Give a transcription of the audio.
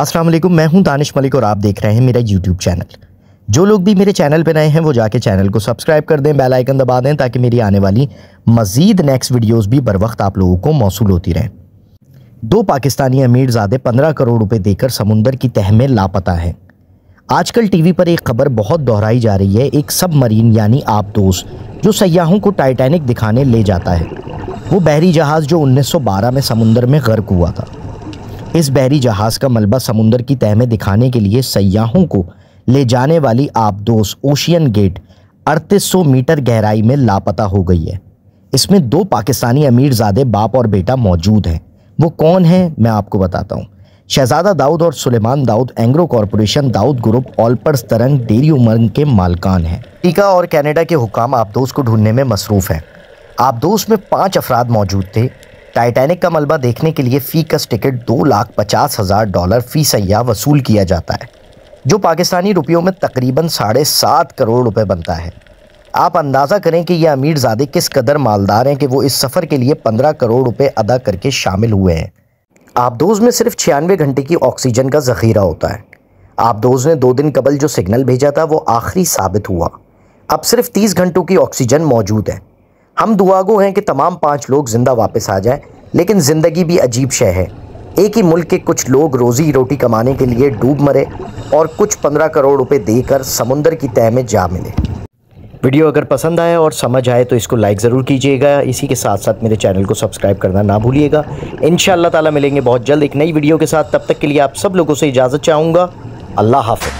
अस्सलाम वालेकुम मैं हूं दानिश मलिक और आप देख रहे हैं मेरा यूट्यूब चैनल जो लोग भी मेरे चैनल पर नए हैं वो जाके चैनल को सब्सक्राइब कर दें बेल आइकन दबा दें ताकि मेरी आने वाली मज़ीद नेक्स्ट वीडियोस भी बर वक्त आप लोगों को मौसू होती रहें दो पाकिस्तानी अमीरजादे पंद्रह करोड़ रुपये देकर समुंदर की तह में लापता हैं आजकल टीवी पर एक खबर बहुत दोहराई जा रही है एक मरीन यानी आप जो सयाहों को टाइटैनिक दिखाने ले जाता है वो बहरी जहाज़ जो 1912 में समुंदर में गर्क हुआ था इस बहरी जहाज़ का मलबा समुंदर की तह में दिखाने के लिए सयाहों को ले जाने वाली आबदोस ओशियन गेट 3800 मीटर गहराई में लापता हो गई है इसमें दो पाकिस्तानी अमीरजादे बाप और बेटा मौजूद हैं वो कौन हैं मैं आपको बताता हूँ शहजादा दाऊद और Suleman Dawood Engro corporation Dawood group Olpers Tarang dairy उमंग के मालकान हैं टीका और कनाडा के हुकाम आबदोस को ढूंढने में मसरूफ़ हैं आबदोस में पाँच अफराद मौजूद थे टाइटैनिक का मलबा देखने के लिए फ़ी कस टिकट दो लाख पचास हज़ार डॉलर फ़ी सयाह वसूल किया जाता है जो पाकिस्तानी रुपयों में तकरीबन साढ़े सात करोड़ रुपए बनता है आप अंदाज़ा करें कि यह अमीर ज़ादे किस कदर मालदार हैं कि वो इस सफ़र के लिए पंद्रह करोड़ रुपये अदा करके शामिल हुए हैं आबदोज में सिर्फ छियानवे घंटे की ऑक्सीजन का जखीरा होता है आबदोज ने दो दिन कबल जो सिग्नल भेजा था वो आखिरी साबित हुआ अब सिर्फ तीस घंटों की ऑक्सीजन मौजूद है हम दुआगो हैं कि तमाम पाँच लोग ज़िंदा वापस आ जाएं लेकिन ज़िंदगी भी अजीब शय है एक ही मुल्क के कुछ लोग रोज़ी रोटी कमाने के लिए डूब मरे और कुछ पंद्रह करोड़ रुपए देकर समुंदर की तह में जा मिले वीडियो अगर पसंद आए और समझ आए तो इसको लाइक ज़रूर कीजिएगा इसी के साथ साथ मेरे चैनल को सब्सक्राइब करना ना भूलिएगा इन ताला मिलेंगे बहुत जल्द एक नई वीडियो के साथ तब तक के लिए आप सब लोगों से इजाज़त चाहूँगा अल्लाह हाफ़